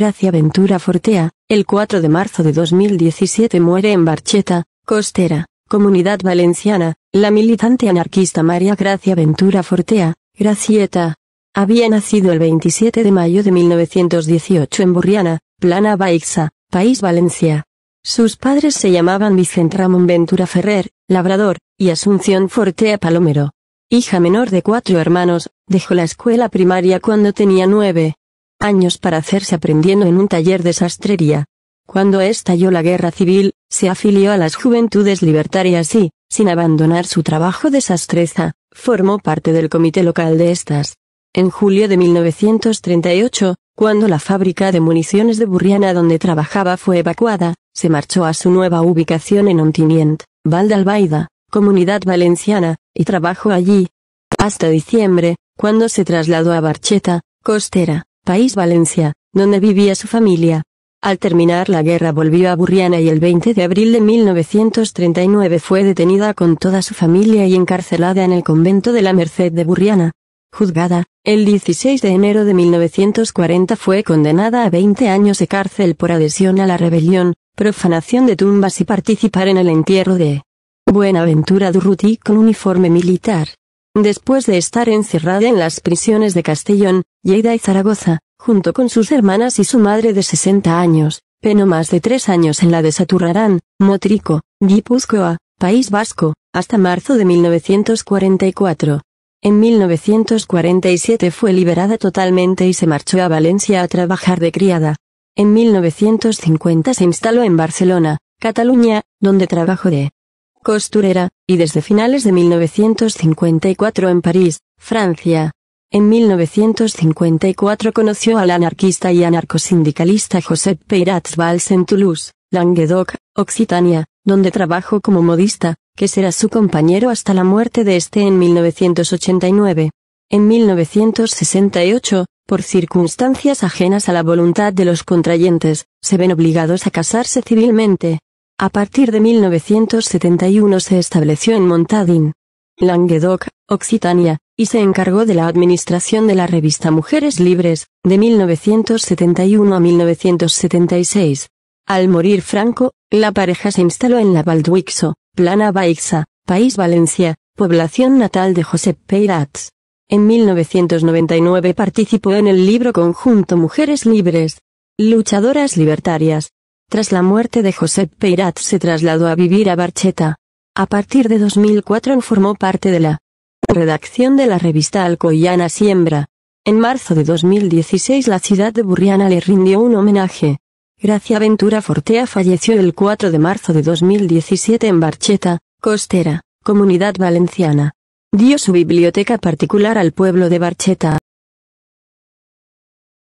Gracia Ventura Fortea, el 4 de marzo de 2017 muere en Barcheta, Costera, Comunidad Valenciana, la militante anarquista María Gracia Ventura Fortea, Gracieta. Había nacido el 27 de mayo de 1918 en Burriana, Plana Baixa, País Valencia. Sus padres se llamaban Vicent Ramón Ventura Ferrer, labrador, y Asunción Fortea Palomero. Hija menor de cuatro hermanos, dejó la escuela primaria cuando tenía nueve años para hacerse aprendiendo en un taller de sastrería. Cuando estalló la guerra civil, se afilió a las Juventudes Libertarias y, sin abandonar su trabajo de sastreza, formó parte del comité local de estas. En julio de 1938, cuando la fábrica de municiones de Burriana donde trabajaba fue evacuada, se marchó a su nueva ubicación en Ontinient, Valdalbaida, Comunidad Valenciana, y trabajó allí. Hasta diciembre, cuando se trasladó a Barcheta, Costera, país Valencia, donde vivía su familia. Al terminar la guerra volvió a Burriana y el 20 de abril de 1939 fue detenida con toda su familia y encarcelada en el convento de la Merced de Burriana. Juzgada, el 16 de enero de 1940 fue condenada a 20 años de cárcel por adhesión a la rebelión, profanación de tumbas y participar en el entierro de Buenaventura Durruti con uniforme militar. Después de estar encerrada en las prisiones de Castellón, Lleida y Zaragoza, junto con sus hermanas y su madre de 60 años, penó más de tres años en la de Saturrarán, Motrico, Guipúzcoa, País Vasco, hasta marzo de 1944. En 1947 fue liberada totalmente y se marchó a Valencia a trabajar de criada. En 1950 se instaló en Barcelona, Cataluña, donde trabajó de costurera, y desde finales de 1954 en París, Francia. En 1954 conoció al anarquista y anarcosindicalista Josep Peirats Valls en Toulouse, Languedoc, Occitania, donde trabajó como modista, que será su compañero hasta la muerte de este en 1989. En 1968, por circunstancias ajenas a la voluntad de los contrayentes, se ven obligados a casarse civilmente. A partir de 1971 se estableció en Montadín, Languedoc, Occitania, y se encargó de la administración de la revista Mujeres Libres, de 1971 a 1976. Al morir Franco, la pareja se instaló en la Valduixo, Plana Baixa, País Valencia, población natal de Josep Peirats. En 1999 participó en el libro conjunto Mujeres Libres, Luchadoras Libertarias, tras la muerte de José Peirat se trasladó a vivir a Barcheta. A partir de 2004 formó parte de la redacción de la revista Alcoyana Siembra. En marzo de 2016 la ciudad de Burriana le rindió un homenaje. Gracia Ventura Fortea falleció el 4 de marzo de 2017 en Barcheta, Costera, Comunidad Valenciana. Dio su biblioteca particular al pueblo de Barcheta.